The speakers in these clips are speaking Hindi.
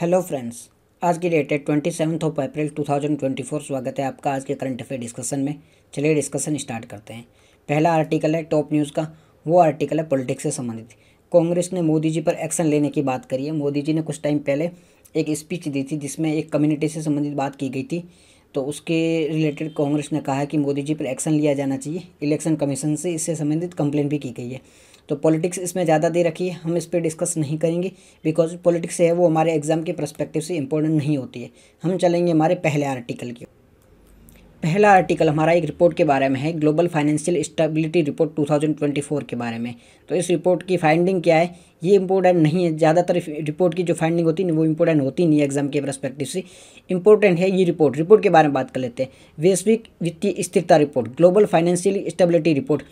हेलो फ्रेंड्स आज की डेट है twenty seventh of April two thousand twenty four स्वागत है आपका आज के करंट अफेयर डिस्कशन में चलिए डिस्कशन स्टार्ट करते हैं पहला आर्टिकल है टॉप न्यूज़ का वो आर्टिकल है पॉलिटिक्स से संबंधित कांग्रेस ने मोदी जी पर एक्शन लेने की बात करी है मोदी जी ने कुछ टाइम पहले एक स्पीच दी थी जिसमें एक कम्युनिटी से संबंधित बात की गई थी तो उसके रिलेटेड कांग्रेस ने कहा है कि मोदी जी पर एक्शन लिया जाना चाहिए इलेक्शन कमीशन से इससे संबंधित कंप्लेन भी की गई है तो पॉलिटिक्स इसमें ज़्यादा दे रखी है हम इस पर डिस्कस नहीं करेंगे बिकॉज पॉलिटिक्स है वो हमारे एग्ज़ाम के प्रस्पेक्टिव से इंपॉर्टेंट नहीं होती है हम चलेंगे हमारे पहले आर्टिकल की पहला आर्टिकल हमारा एक रिपोर्ट के बारे में है ग्लोबल फाइनेंशियल स्टेबिलिटी रिपोर्ट 2024 के बारे में तो इस रिपोर्ट की फाइंडिंग क्या है ये इंपॉर्टेंट नहीं है ज़्यादातर रिपोर्ट की जो फाइंडिंग होती है वो इंपॉर्टेंट होती नहीं है एग्जाम के प्रस्पेक्टिव से इंपॉर्टेंट है ये रिपोर्ट रिपोर्ट के बारे में बात कर लेते हैं वैश्विक वित्तीय स्थिरता report global financial stability report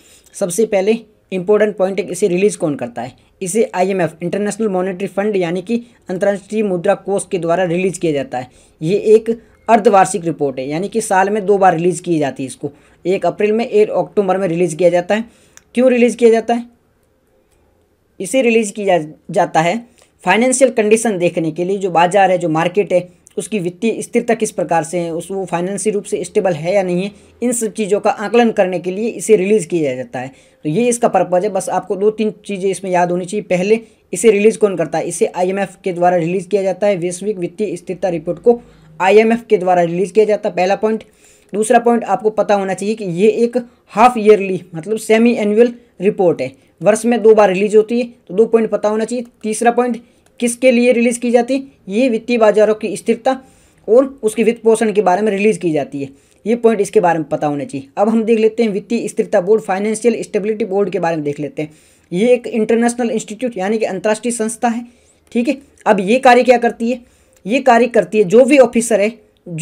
सबसे पहले इंपॉर्टेंट पॉइंट है इसे रिलीज कौन करता है इसे आईएमएफ इंटरनेशनल मॉनेटरी फंड यानी कि अंतर्राष्ट्रीय मुद्रा कोष के द्वारा रिलीज किया जाता है ये एक अर्धवार्षिक रिपोर्ट है यानी कि साल में दो बार रिलीज़ की जाती है इसको एक अप्रैल में एक अक्टूबर में रिलीज़ किया जाता है क्यों रिलीज़ किया जाता है इसे रिलीज़ किया जाता है फाइनेंशियल कंडीशन देखने के लिए जो बाज़ार है जो मार्केट है उसकी वित्तीय स्थिरता किस प्रकार से है उस वो फाइनेंशियल रूप से स्टेबल है या नहीं है इन सब चीज़ों का आंकलन करने के लिए इसे रिलीज़ किया जाता है तो ये इसका पर्पज़ है बस आपको दो तीन चीज़ें इसमें याद होनी चाहिए पहले इसे रिलीज़ कौन करता है इसे आई के द्वारा रिलीज़ किया जाता है वैश्विक वित्तीय स्थिरता रिपोर्ट को आई के द्वारा रिलीज़ किया जाता है पहला पॉइंट दूसरा पॉइंट आपको पता होना चाहिए कि ये एक हाफ ईयरली मतलब सेमी एनुअल रिपोर्ट है वर्ष में दो बार रिलीज होती है तो दो पॉइंट पता होना चाहिए तीसरा पॉइंट किसके लिए रिलीज़ की जाती है ये वित्तीय बाजारों की स्थिरता और उसके वित्त पोषण के बारे में रिलीज़ की जाती है ये पॉइंट इसके बारे में पता होना चाहिए अब हम देख लेते हैं वित्तीय स्थिरता बोर्ड फाइनेंशियल स्टेबिलिटी बोर्ड के बारे में देख लेते हैं ये एक इंटरनेशनल इंस्टीट्यूट यानी कि अंतर्राष्ट्रीय संस्था है ठीक है अब ये कार्य क्या करती है ये कार्य करती है जो भी ऑफिसर है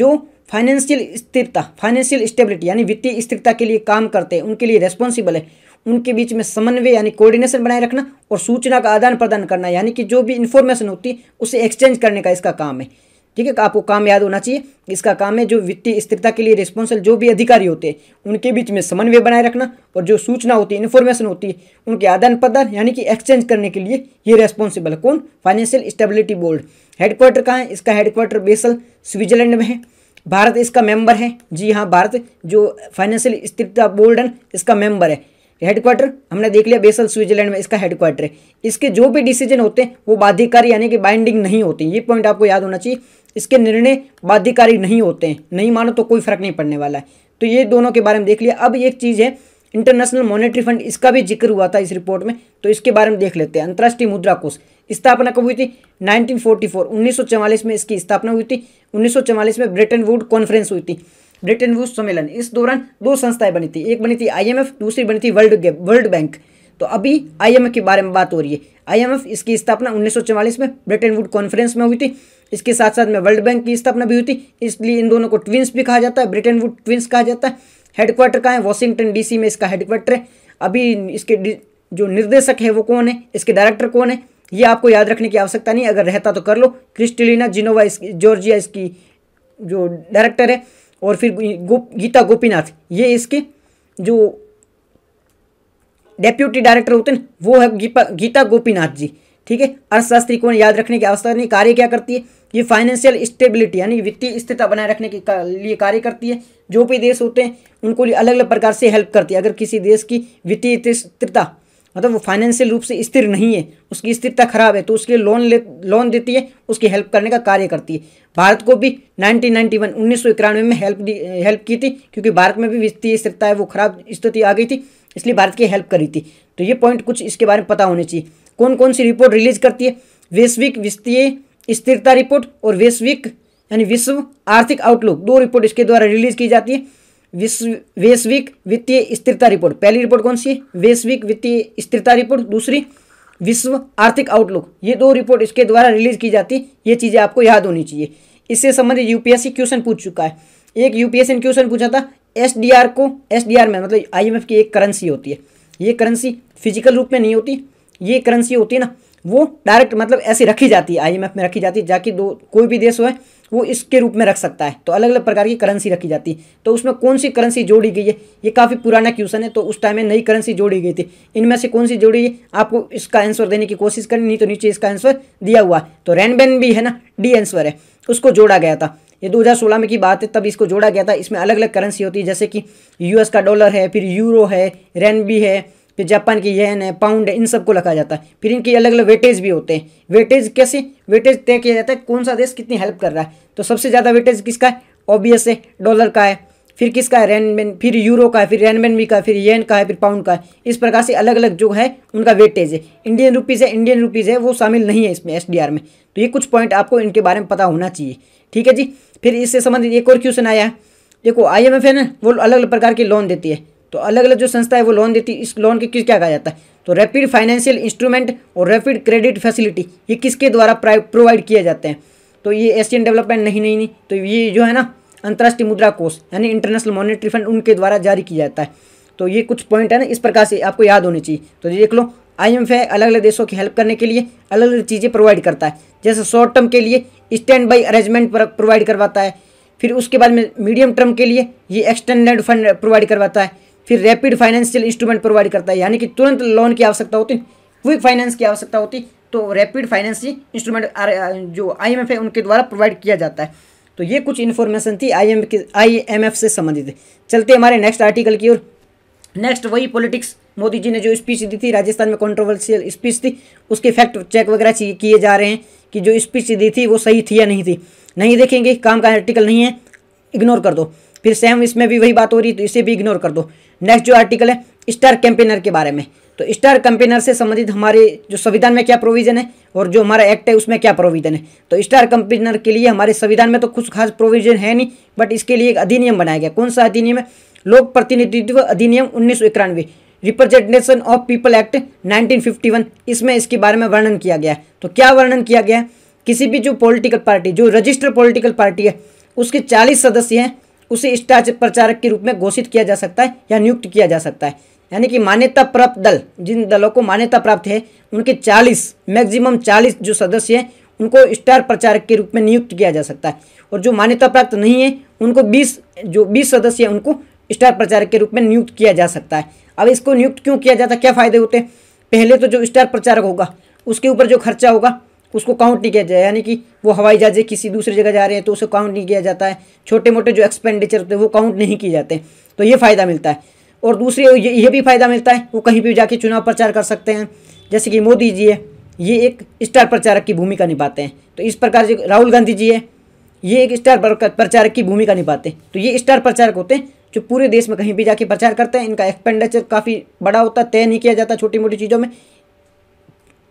जो फाइनेंशियल स्थिरता फाइनेंशियल स्टेबिलिटी यानी वित्तीय स्थिरता के लिए काम करते हैं उनके लिए रेस्पॉन्सिबल है उनके बीच में समन्वय यानी कोऑर्डिनेशन बनाए रखना और सूचना का आदान प्रदान करना यानी कि जो भी इन्फॉर्मेशन होती है उसे एक्सचेंज करने का इसका काम है ठीक है आपको काम याद होना चाहिए इसका काम है जो वित्तीय स्थिरता के लिए रिस्पॉन्सल जो भी अधिकारी होते हैं उनके बीच में समन्वय बनाए रखना और जो सूचना होती है इन्फॉर्मेशन होती है उनके आदान प्रदान यानी कि एक्सचेंज करने के लिए ये रेस्पॉन्सिबल है कौन फाइनेंशियल स्टेबिलिटी बोर्ड हेडक्वार्टर कहाँ है इसका हेडक्वार्टर बेसल स्विट्जरलैंड में है भारत इसका मेंबर है जी हाँ भारत जो फाइनेंशियल स्थिरता बोर्ड है इसका मेंबर है हेडक्वार्टर हमने देख लिया बेसल स्विट्जरलैंड में इसका हेडक्वार्टर है इसके जो भी डिसीजन होते हैं वो बाध्यकारी यानी कि बाइंडिंग नहीं होते ये पॉइंट आपको याद होना चाहिए इसके निर्णय बाध्यकारी नहीं होते हैं नहीं मानो तो कोई फर्क नहीं पड़ने वाला है तो ये दोनों के बारे में देख लिया अब एक चीज़ है इंटरनेशनल मॉनेटरी फंड इसका भी जिक्र हुआ था इस रिपोर्ट में तो इसके बारे में देख लेते हैं अंतर्राष्ट्रीय मुद्रा कोष स्थापना कब हुई थी 1944 1944 में इसकी स्थापना हुई थी 1944 में ब्रिटेन वुड कॉन्फ्रेंस हुई थी ब्रिटेन वूज सम्मेलन इस दौरान दो संस्थाएं बनी थी एक बनी थी आईएमएफ दूसरी बनी थी वर्ल्ड वर्ल्ड बैंक तो अभी आईएमएफ के बारे में बात हो रही है आईएमएफ इसकी स्थापना उन्नीस में ब्रिटेन वुड कॉन्फ्रेंस में हुई थी इसके साथ साथ में वर्ल्ड बैंक की स्थापना भी हुई थी इसलिए इन दोनों को ट्विंस भी कहा जाता है ब्रिटेन वुड ट्विंस कहा जाता है हेडक्वार्टर कहाँ है वॉशिंगटन डीसी में इसका हेडक्वार्टर है अभी इसके जो निर्देशक है वो कौन है इसके डायरेक्टर कौन है ये आपको याद रखने की आवश्यकता नहीं अगर रहता तो कर लो क्रिस्टलिना जिनोवा इस जॉर्जिया इसकी जो डायरेक्टर है और फिर गीता गोपीनाथ ये इसके जो डेप्यूटी डायरेक्टर होते हैं वो है गीता गोपीनाथ जी ठीक है अर्थशास्त्री को याद रखने की आवश्यकता नहीं कार्य क्या करती है ये फाइनेंशियल स्टेबिलिटी यानी वित्तीय स्थिरता बनाए रखने के लिए कार्य करती है जो भी देश होते हैं उनको लिए अलग अलग प्रकार से हेल्प करती है अगर किसी देश की वित्तीय स्थिरता मतलब वो फाइनेंशियल रूप से स्थिर नहीं है उसकी स्थिरता खराब है तो उसके लोन ले लोन देती है उसकी हेल्प करने का कार्य करती है भारत को भी 1991 1991 में हेल्प हेल्प की थी क्योंकि भारत में भी वित्तीय स्थिरता है वो खराब स्थिति आ गई थी इसलिए भारत की हेल्प करी थी तो ये पॉइंट कुछ इसके बारे में पता होने चाहिए कौन कौन सी रिपोर्ट रिलीज करती है वैश्विक वित्तीय स्थिरता रिपोर्ट और वैश्विक यानी विश्व आर्थिक आउटलुक दो रिपोर्ट इसके द्वारा रिलीज की जाती है विश्व वैश्विक वित्तीय स्थिरता रिपोर्ट पहली रिपोर्ट कौन सी है वैश्विक वित्तीय स्थिरता रिपोर्ट दूसरी विश्व आर्थिक आउटलुक ये दो रिपोर्ट इसके द्वारा रिलीज की जाती है ये चीज़ें आपको याद होनी चाहिए इससे संबंधित यूपीएससी क्वेश्चन पूछ चुका है एक यूपीएससी ने क्वेश्चन पूछा था एसडीआर को एसडीआर में मतलब आईएमएफ की एक करेंसी होती है ये करेंसी फिजिकल रूप में नहीं होती ये करेंसी होती है ना वो डायरेक्ट मतलब ऐसी रखी जाती है आई में रखी जाती है जाकि दो कोई भी देश हो है वो इसके रूप में रख सकता है तो अलग अलग प्रकार की करेंसी रखी जाती है तो उसमें कौन सी करेंसी जोड़ी गई है ये काफ़ी पुराना क्वेश्चन है तो उस टाइम में नई करेंसी जोड़ी गई थी इनमें से कौन सी जोड़ी है आपको इसका आंसर देने की कोशिश करनी नहीं तो नीचे इसका आंसर दिया हुआ है तो रैनबेन भी है ना डी आंसर है उसको जोड़ा गया था ये 2016 में की बात है तब इसको जोड़ा गया था इसमें अलग अलग करेंसी होती है जैसे कि यूएस का डॉलर है फिर यूरो है रेनबी है फिर जापान की येन है पाउंड है इन सबको रखा जाता है फिर इनके अलग अलग वेटेज भी होते हैं वेटेज कैसे वेटेज तय किया जाता है कौन सा देश कितनी हेल्प कर रहा है तो सबसे ज़्यादा वेटेज किसका है ऑबियस है डॉलर का है फिर किसका है रेनमेन फिर यूरो का है फिर रेनमेन भी का फिर येन का है फिर पाउंड का है इस प्रकार से अलग अलग जो है उनका वेटेज है इंडियन रुपीज़ है इंडियन रुपीज़ है वो शामिल नहीं है इसमें एस में तो ये कुछ पॉइंट आपको इनके बारे में पता होना चाहिए ठीक है जी फिर इससे संबंधित एक और क्वेश्चन आया है देखो आई एम है ना वो अलग अलग प्रकार के लोन देती है तो अलग अलग जो संस्था है वो लोन देती है इस लोन के किस क्या कहा जाता है तो रैपिड फाइनेंशियल इंस्ट्रूमेंट और रैपिड क्रेडिट फैसिलिटी ये किसके द्वारा प्रोवाइड किए जाते हैं तो ये एशियन डेवलपमेंट नहीं नहीं नहीं तो ये जो है ना अंतर्राष्ट्रीय मुद्रा कोष यानी इंटरनेशनल मॉनिटरी फंड उनके द्वारा जारी किया जाता है तो ये कुछ पॉइंट है ना इस प्रकार से आपको याद होने चाहिए तो देख लो आई है अलग अलग देशों की हेल्प करने के लिए अलग अलग चीज़ें प्रोवाइड करता है जैसे शॉर्ट टर्म के लिए स्टैंड बाई अरेंजमेंट प्रोवाइड करवाता है फिर उसके बाद में मीडियम टर्म के लिए ये एक्सटेंडेड फंड प्रोवाइड करवाता है फिर रैपिड फाइनेंशियल इंस्ट्रूमेंट प्रोवाइड करता है यानी कि तुरंत लोन की आवश्यकता होती क्विक फाइनेंस की आवश्यकता होती तो रैपिड फाइनेंस इंस्ट्रूमेंट जो आई है उनके द्वारा प्रोवाइड किया जाता है तो ये कुछ इन्फॉर्मेशन थी आई एम एफ से संबंधित चलते हमारे नेक्स्ट आर्टिकल की ओर नेक्स्ट वही पॉलिटिक्स मोदी जी ने जो स्पीच दी थी राजस्थान में कंट्रोवर्शियल स्पीच थी उसके फैक्ट चेक वगैरह किए जा रहे हैं कि जो स्पीच दी थी वो सही थी या नहीं थी नहीं देखेंगे काम का आर्टिकल नहीं है इग्नोर कर दो फिर सेम इसमें भी वही बात हो रही है तो इसे भी इग्नोर कर दो नेक्स्ट जो आर्टिकल है स्टार कैंपेनर के बारे में तो स्टार कंपेनर से संबंधित हमारे जो संविधान में क्या प्रोविजन है और जो हमारा एक्ट है उसमें क्या प्रोविजन है तो स्टार कंपेनर के लिए हमारे संविधान में तो कुछ खास प्रोविजन है नहीं बट इसके लिए एक अधिनियम बनाया गया कौन सा अधिनियम है लोक प्रतिनिधित्व अधिनियम उन्नीस रिप्रेजेंटेशन ऑफ पीपल एक्ट 1951 इसमें इसके बारे में वर्णन किया गया है तो क्या वर्णन किया गया है किसी भी जो पॉलिटिकल पार्टी जो रजिस्टर्ड पॉलिटिकल पार्टी है उसके 40 सदस्य हैं उसे स्टार प्रचारक के रूप में घोषित किया जा सकता है या नियुक्त किया जा सकता है यानी कि मान्यता प्राप्त दल जिन दलों को मान्यता प्राप्त है उनके 40 मैक्सिमम 40 जो सदस्य हैं उनको स्टार प्रचारक के रूप में नियुक्त किया जा सकता है और जो मान्यता प्राप्त नहीं है उनको 20 जो 20 सदस्य हैं उनको स्टार प्रचारक के रूप में नियुक्त किया जा सकता है अब इसको नियुक्त क्यों किया जाता है क्या फ़ायदे होते हैं पहले तो जो स्टार प्रचारक होगा उसके ऊपर जो खर्चा होगा उसको काउंट नहीं किया जाए यानी कि वो हवाई जहाज़े किसी दूसरी जगह जा रहे हैं तो उसे काउंट नहीं किया जाता है छोटे मोटे जो एक्सपेंडिचर होते हैं वो काउंट नहीं किए जाते तो ये फ़ायदा मिलता है और दूसरी ये, ये भी फ़ायदा मिलता है वो कहीं भी जाके चुनाव प्रचार कर सकते हैं जैसे कि मोदी जी है ये एक स्टार प्रचारक की भूमिका निभाते हैं तो इस प्रकार जो राहुल गांधी जी है ये एक स्टार प्रचारक की भूमिका निभाते हैं तो ये स्टार प्रचारक होते हैं जो पूरे देश में कहीं भी जाके प्रचार करते हैं इनका एक्सपेंडिचर काफ़ी बड़ा होता है तय नहीं किया जाता छोटी मोटी चीज़ों में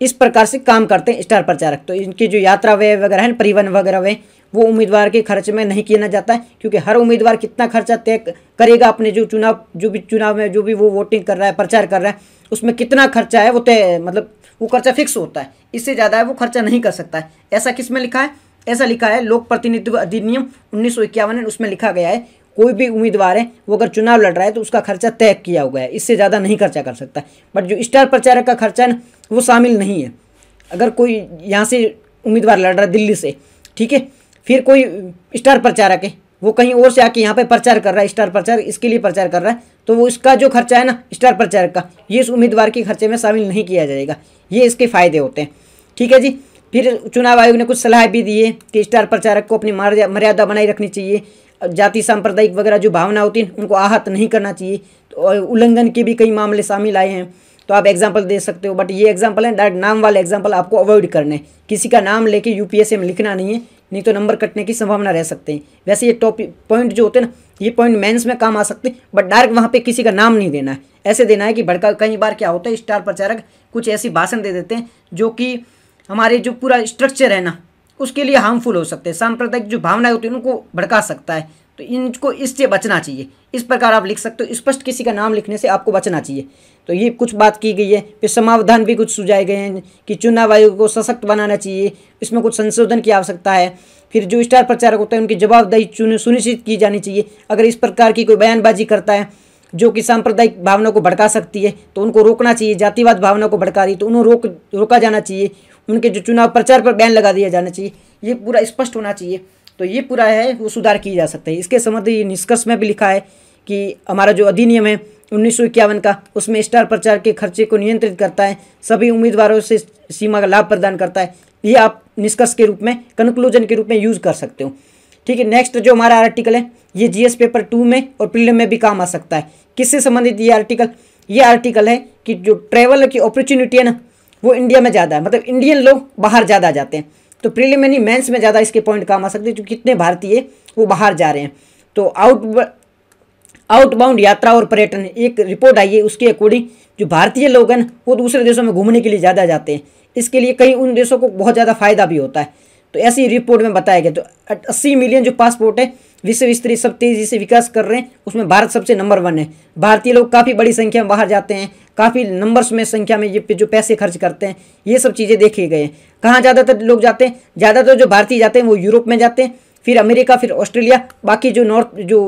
इस प्रकार से काम करते हैं स्टार प्रचारक तो इनकी जो यात्रा व्यय वगैरह है परिवहन वगैरह व्यय वो उम्मीदवार के खर्च में नहीं किया जाता है क्योंकि हर उम्मीदवार कितना खर्चा तय करेगा अपने जो चुनाव जो भी चुनाव में जो भी वो वोटिंग कर रहा है प्रचार कर रहा है उसमें कितना खर्चा है वो तय मतलब वो खर्चा फिक्स होता है इससे ज़्यादा है वो खर्चा नहीं कर सकता है ऐसा किस में लिखा है ऐसा लिखा है लोक प्रतिनिधित्व अधिनियम उन्नीस है उसमें लिखा गया है कोई भी उम्मीदवार है वो अगर चुनाव लड़ रहा है तो उसका खर्चा तय किया हुआ है इससे ज़्यादा नहीं खर्चा कर सकता बट जो स्टार प्रचारक का खर्चा है ना वो शामिल नहीं है अगर कोई यहाँ से उम्मीदवार लड़ रहा है दिल्ली से ठीक है फिर कोई स्टार प्रचारक है वो कहीं और से आके यहाँ पे प्रचार कर रहा है स्टार प्रचार इसके लिए प्रचार कर रहा है तो वो इसका जो खर्चा है ना स्टार प्रचारक का ये इस उम्मीदवार के खर्चे में शामिल नहीं किया जाएगा ये इसके फायदे होते हैं ठीक है जी फिर चुनाव आयोग ने कुछ सलाह भी दी है कि स्टार प्रचारक को अपनी मर्यादा बनाए रखनी चाहिए जाति सांप्रदायिक वगैरह जो भावना होती है उनको आहत नहीं करना चाहिए तो उल्लंघन के भी कई मामले शामिल आए हैं तो आप एग्जाम्पल दे सकते हो बट ये एग्जाम्पल है डायरेक्ट नाम वाले एग्जाम्पल आपको अवॉइड करने किसी का नाम लेके यूपीएससी में लिखना नहीं है नहीं तो नंबर कटने की संभावना रह सकते हैं वैसे ये टॉपिक पॉइंट जो होते हैं ना ये पॉइंट मेंस में काम आ सकते हैं बट डायरेक्ट वहाँ पे किसी का नाम नहीं देना है ऐसे देना है कि भड़का कई बार क्या होता है स्टार प्रचारक कुछ ऐसी भाषण दे देते हैं जो कि हमारे जो पूरा स्ट्रक्चर है ना उसके लिए हार्मफुल हो सकते हैं सांप्रदायिक जो भावनाएं होती है उनको भड़का सकता है तो इनको इससे बचना चाहिए इस प्रकार आप लिख सकते हो स्पष्ट किसी का नाम लिखने से आपको बचना चाहिए तो ये कुछ बात की गई है फिर समावधान भी कुछ सुझाए गए हैं कि चुनाव आयोग को सशक्त बनाना चाहिए इसमें कुछ संशोधन की आवश्यकता है फिर जो स्टार प्रचारक होते हैं उनकी जवाबदाही सुनिश्चित की जानी चाहिए अगर इस प्रकार की कोई बयानबाजी करता है जो कि सांप्रदायिक भावना को भड़का सकती है तो उनको रोकना चाहिए जातिवाद भावना को भड़का रही तो उन्हें रोक रोका जाना चाहिए उनके जो चुनाव प्रचार पर बैन लगा दिया जाना चाहिए ये पूरा स्पष्ट होना चाहिए तो ये पूरा है वो सुधार किए जा सकते हैं इसके संबंध ये निष्कर्ष में भी लिखा है कि हमारा जो अधिनियम है उन्नीस का उसमें स्टार प्रचार के खर्चे को नियंत्रित करता है सभी उम्मीदवारों से सीमा का लाभ प्रदान करता है ये आप निष्कर्ष के रूप में कंक्लूजन के रूप में यूज़ कर सकते हो ठीक है नेक्स्ट जो हमारा आर्टिकल है ये जीएस पेपर टू में और प्रीलिम में भी काम आ सकता है किससे संबंधित ये आर्टिकल ये आर्टिकल है कि जो ट्रैवल की अपॉर्चुनिटी है ना वो इंडिया में ज़्यादा है मतलब इंडियन लोग बाहर ज़्यादा जाते हैं तो प्रिलिमिनरी मेंस में ज़्यादा इसके पॉइंट काम आ सकते हैं क्योंकि कितने भारतीय वो बाहर जा रहे हैं तो आउट आउटबाउंड यात्रा और पर्यटन एक रिपोर्ट आई है उसके अकॉर्डिंग जो भारतीय लोग हैं वो दूसरे देशों में घूमने के लिए ज़्यादा जाते हैं इसके लिए कई उन देशों को बहुत ज़्यादा फायदा भी होता है तो ऐसी रिपोर्ट में बताया गया तो अस्सी मिलियन जो पासपोर्ट है विश्व स्तरीय सब तेज़ी से विकास कर रहे हैं उसमें भारत सबसे नंबर वन है भारतीय लोग काफ़ी बड़ी संख्या में बाहर जाते हैं काफ़ी नंबर्स में संख्या में ये जो पैसे खर्च करते हैं ये सब चीज़ें देखे गए हैं कहाँ ज़्यादातर लोग जाते हैं ज़्यादातर जो भारतीय जाते हैं वो यूरोप में जाते हैं फिर अमेरिका फिर ऑस्ट्रेलिया बाकी जो नॉर्थ जो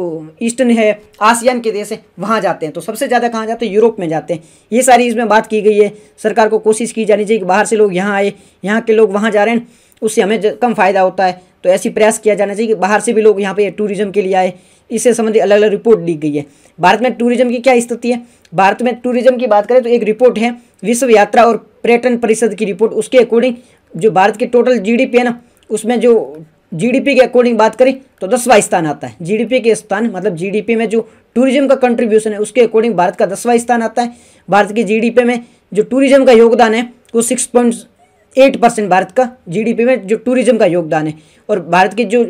ईस्टर्न है आसियान के देश है वहाँ जाते हैं तो सबसे ज़्यादा कहाँ जाते हैं यूरोप में जाते हैं ये सारी इसमें बात की गई है सरकार को कोशिश की जानी चाहिए कि बाहर से लोग यहाँ आए यहाँ के लोग वहाँ जा रहे हैं उससे हमें कम फ़ायदा होता है तो ऐसी प्रयास किया जाना चाहिए कि बाहर से भी लोग यहाँ पर टूरिज़्म के लिए आए इससे संबंधित अलग अलग रिपोर्ट ली गई है भारत में टूरिज़्म की क्या स्थिति है भारत में टूरिज्म की बात करें तो एक रिपोर्ट है विश्व यात्रा और पर्यटन परिषद की रिपोर्ट उसके अकॉर्डिंग जो भारत की टोटल जीडीपी है ना उसमें जो जीडीपी के अकॉर्डिंग बात करें तो दसवां स्थान आता है जीडीपी के स्थान मतलब जीडीपी में जो टूरिज्म का कंट्रीब्यूशन है उसके अकॉर्डिंग भारत का दसवां स्थान आता है भारत की जीडीपी में जो टूरिज्म का योगदान है वो सिक्स पॉइंट एट परसेंट भारत का जीडीपी में जो टूरिज्म का योगदान है और भारत की जो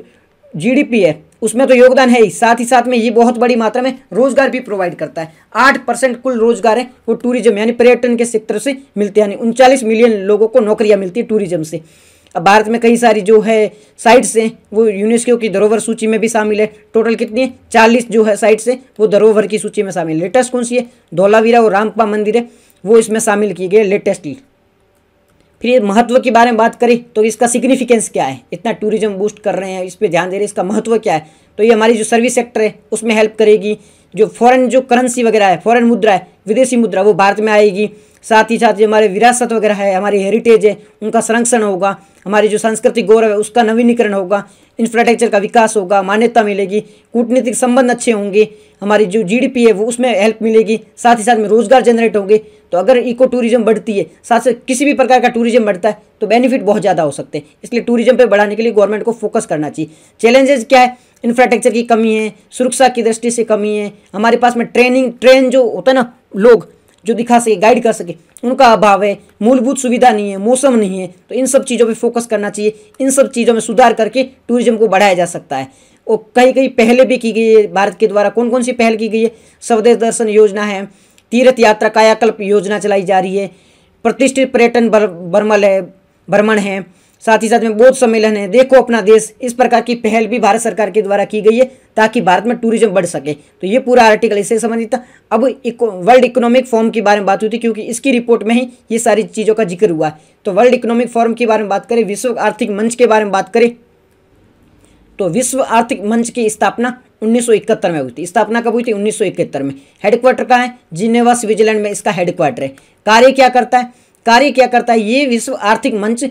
जी है उसमें तो योगदान है ही साथ ही साथ में ये बहुत बड़ी मात्रा में रोजगार भी प्रोवाइड करता है आठ परसेंट कुल रोजगार है वो टूरिज्म यानी पर्यटन के क्षेत्र से मिलते हैं यानी उनचालीस मिलियन लोगों को नौकरियाँ मिलती है टूरिज्म से अब भारत में कई सारी जो है साइट्स हैं वो यूनेस्को की धरोहर सूची में भी शामिल है टोटल कितनी है चालीस जो है साइट्स हैं वो धरोहर की सूची में शामिल है लेटेस्ट कौन सी है धोलावीरा और रामपा मंदिर है वो इसमें शामिल किए गए लेटेस्टली फिर ये महत्व के बारे में बात करें तो इसका सिग्निफिकेंस क्या है इतना टूरिज्म बूस्ट कर रहे हैं इस पर ध्यान दे रहे हैं इसका महत्व क्या है तो ये हमारी जो सर्विस सेक्टर है उसमें हेल्प करेगी जो फॉरेन जो करेंसी वगैरह है फॉरेन मुद्रा है विदेशी मुद्रा वो भारत में आएगी साथ ही साथ जो हमारे विरासत वगैरह है हमारी हेरिटेज है उनका संरक्षण होगा हमारी जो सांस्कृतिक गौरव है उसका नवीनीकरण होगा इंफ्रास्ट्रक्चर का विकास होगा मान्यता मिलेगी कूटनीतिक संबंध अच्छे होंगे हमारी जो जीडीपी है वो उसमें हेल्प मिलेगी साथ ही साथ में रोजगार जनरेट होंगे तो अगर इको टूरिज्म बढ़ती है साथ से किसी भी प्रकार का टूरिज्म बढ़ता है तो बेनिफिट बहुत ज़्यादा हो सकते हैं इसलिए टूरिज्म पर बढ़ाने के लिए गवर्नमेंट को फोकस करना चाहिए चैलेंजेस क्या है इंफ्रास्ट्रक्चर की कमी है सुरक्षा की दृष्टि से कमी है हमारे पास में ट्रेनिंग ट्रेन जो होता है ना लोग जो दिखा सके गाइड कर सके उनका अभाव है मूलभूत सुविधा नहीं है मौसम नहीं है तो इन सब चीज़ों पर फोकस करना चाहिए इन सब चीज़ों में सुधार करके टूरिज्म को बढ़ाया जा सकता है और कई कई पहले भी की गई है भारत के द्वारा कौन कौन सी पहल की गई है स्वदेश दर्शन योजना है तीर्थ यात्रा कायाकल्प योजना चलाई जा रही है प्रतिष्ठित पर्यटन है भ्रमण है साथ ही साथ में बौद्ध सम्मेलन है देखो अपना देश इस प्रकार की पहल भी भारत सरकार के द्वारा की गई है ताकि भारत में टूरिज्म बढ़ सके तो ये पूरा आर्टिकल इससे संबंधित था अब वर्ल्ड इकोनॉमिक फोरम के बारे में बात हुई थी क्योंकि इसकी रिपोर्ट में ही ये सारी चीज़ों का जिक्र हुआ है तो वर्ल्ड इकोनॉमिक फोरम के बारे में बात करें विश्व आर्थिक मंच के बारे में बात करें तो विश्व आर्थिक मंच की स्थापना 1971 में हुई थी स्थापना कब हुई थी 1971 में हेडक्वार्टर कहाँ है जिनेवा स्विट्जरलैंड में इसका हेडक्वार्टर है कार्य क्या करता है कार्य क्या करता है ये विश्व आर्थिक मंच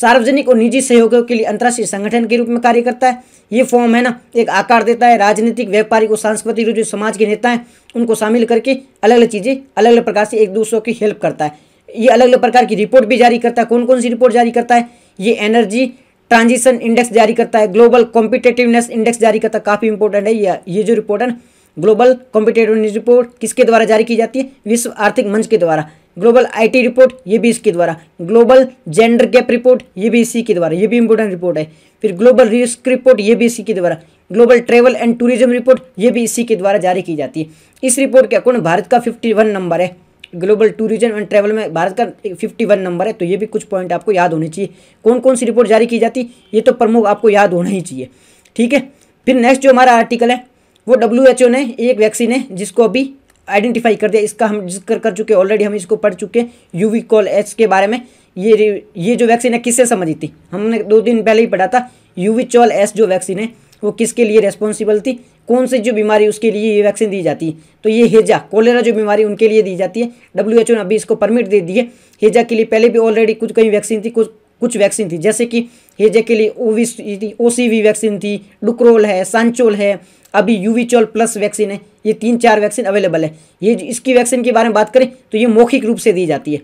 सार्वजनिक और निजी सहयोगों के लिए अंतर्राष्ट्रीय संगठन के रूप में कार्य करता है ये फॉर्म है ना एक आकार देता है राजनीतिक व्यापारिक और सांस्कृतिक जो समाज के नेता हैं उनको शामिल करके अलग अलग चीज़ें अलग अलग प्रकार से एक दूसरों की हेल्प करता है ये अलग अलग प्रकार की रिपोर्ट भी जारी करता है कौन कौन सी रिपोर्ट जारी करता है ये एनर्जी ट्रांजिशन इंडेक्स जारी करता है ग्लोबल कॉम्पिटेटिवनेस इंडेक्स जारी करता है काफ़ी इंपॉर्टेंट है ये ये जो रिपोर्ट है ना ग्लोबल कॉम्पिटेटिवनेस रिपोर्ट किसके द्वारा जारी की जाती है विश्व आर्थिक मंच के द्वारा ग्लोबल आईटी रिपोर्ट ये भी इसके द्वारा ग्लोबल जेंडर गैप रिपोर्ट ये भी इसी के द्वारा ये भी इंपोर्टेंट रिपोर्ट है फिर ग्लोबल रिस्क रिपोर्ट ये भी इसी के द्वारा global travel and tourism report ये भी इसी के द्वारा जारी की जाती है इस रिपोर्ट के अकॉर्डिंग भारत का फिफ्टी वन नंबर है ग्लोबल टूरिज्म एंड ट्रैवल में भारत का फिफ्टी वन नंबर है तो ये भी कुछ पॉइंट आपको याद होने चाहिए कौन कौन सी रिपोर्ट जारी की जाती है ये तो प्रमुख आपको याद होना ही चाहिए ठीक है फिर नेक्स्ट जो हमारा आर्टिकल है वो डब्ल्यू एच ओ ने एक वैक्सीन है जिसको अभी आइडेंटिफाई कर दिया इसका हम जिक्र कर चुके ऑलरेडी हम इसको पढ़ चुके हैं यूवी कॉल एच के बारे में ये ये जो वैक्सीन है किससे संबंधित थी हमने दो दिन पहले ही पढ़ा था यूवी चॉल एस जो वैक्सीन है वो किसके लिए रेस्पॉन्सिबल थी कौन सी जो बीमारी उसके लिए ये वैक्सीन दी जाती है तो ये हेजा कोलेरा जो बीमारी उनके लिए दी जाती है डब्ल्यू एच ओ ने अभी इसको परमिट दे दी है हेजा के लिए पहले भी ऑलरेडी कुछ कई वैक्सीन थी कुछ कुछ वैक्सीन थी जैसे कि हेजे के लिए ओवी थी ओ वैक्सीन थी डुक्रोल है सांचोल है अभी यूवी चोल प्लस वैक्सीन है ये तीन चार वैक्सीन अवेलेबल है ये इसकी वैक्सीन के बारे में बात करें तो ये मौखिक रूप से दी जाती है